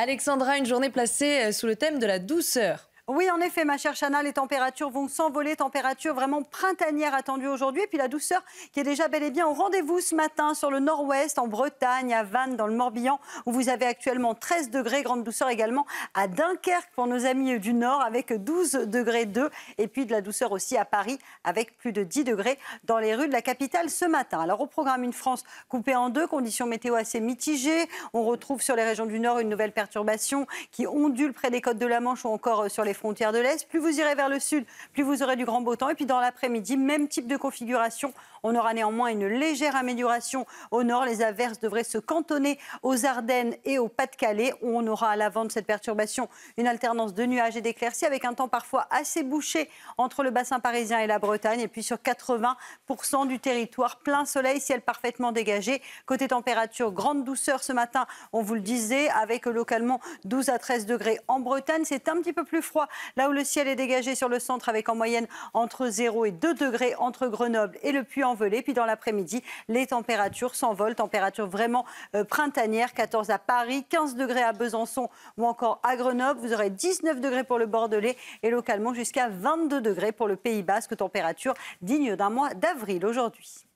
Alexandra, une journée placée euh, sous le thème de la douceur. Oui, en effet, ma chère Chana, les températures vont s'envoler. Températures vraiment printanières attendues aujourd'hui. Et puis la douceur qui est déjà bel et bien au rendez-vous ce matin sur le nord-ouest, en Bretagne, à Vannes, dans le Morbihan, où vous avez actuellement 13 degrés. Grande douceur également à Dunkerque pour nos amis du nord, avec 12 degrés 2. Et puis de la douceur aussi à Paris, avec plus de 10 degrés dans les rues de la capitale ce matin. Alors au programme, une France coupée en deux, conditions météo assez mitigées. On retrouve sur les régions du nord une nouvelle perturbation qui ondule près des côtes de la Manche ou encore sur les frontières de l'Est. Plus vous irez vers le sud, plus vous aurez du grand beau temps. Et puis dans l'après-midi, même type de configuration. On aura néanmoins une légère amélioration au nord. Les averses devraient se cantonner aux Ardennes et au Pas-de-Calais. où On aura à l'avant de cette perturbation une alternance de nuages et d'éclaircies avec un temps parfois assez bouché entre le bassin parisien et la Bretagne. Et puis sur 80% du territoire, plein soleil, ciel parfaitement dégagé. Côté température, grande douceur ce matin, on vous le disait, avec localement 12 à 13 degrés en Bretagne. C'est un petit peu plus froid Là où le ciel est dégagé sur le centre avec en moyenne entre 0 et 2 degrés entre Grenoble et le Puy-en-Velay. Puis dans l'après-midi, les températures s'envolent. Températures vraiment euh, printanières. 14 à Paris, 15 degrés à Besançon ou encore à Grenoble. Vous aurez 19 degrés pour le Bordelais et localement jusqu'à 22 degrés pour le Pays Basque. Température digne d'un mois d'avril aujourd'hui.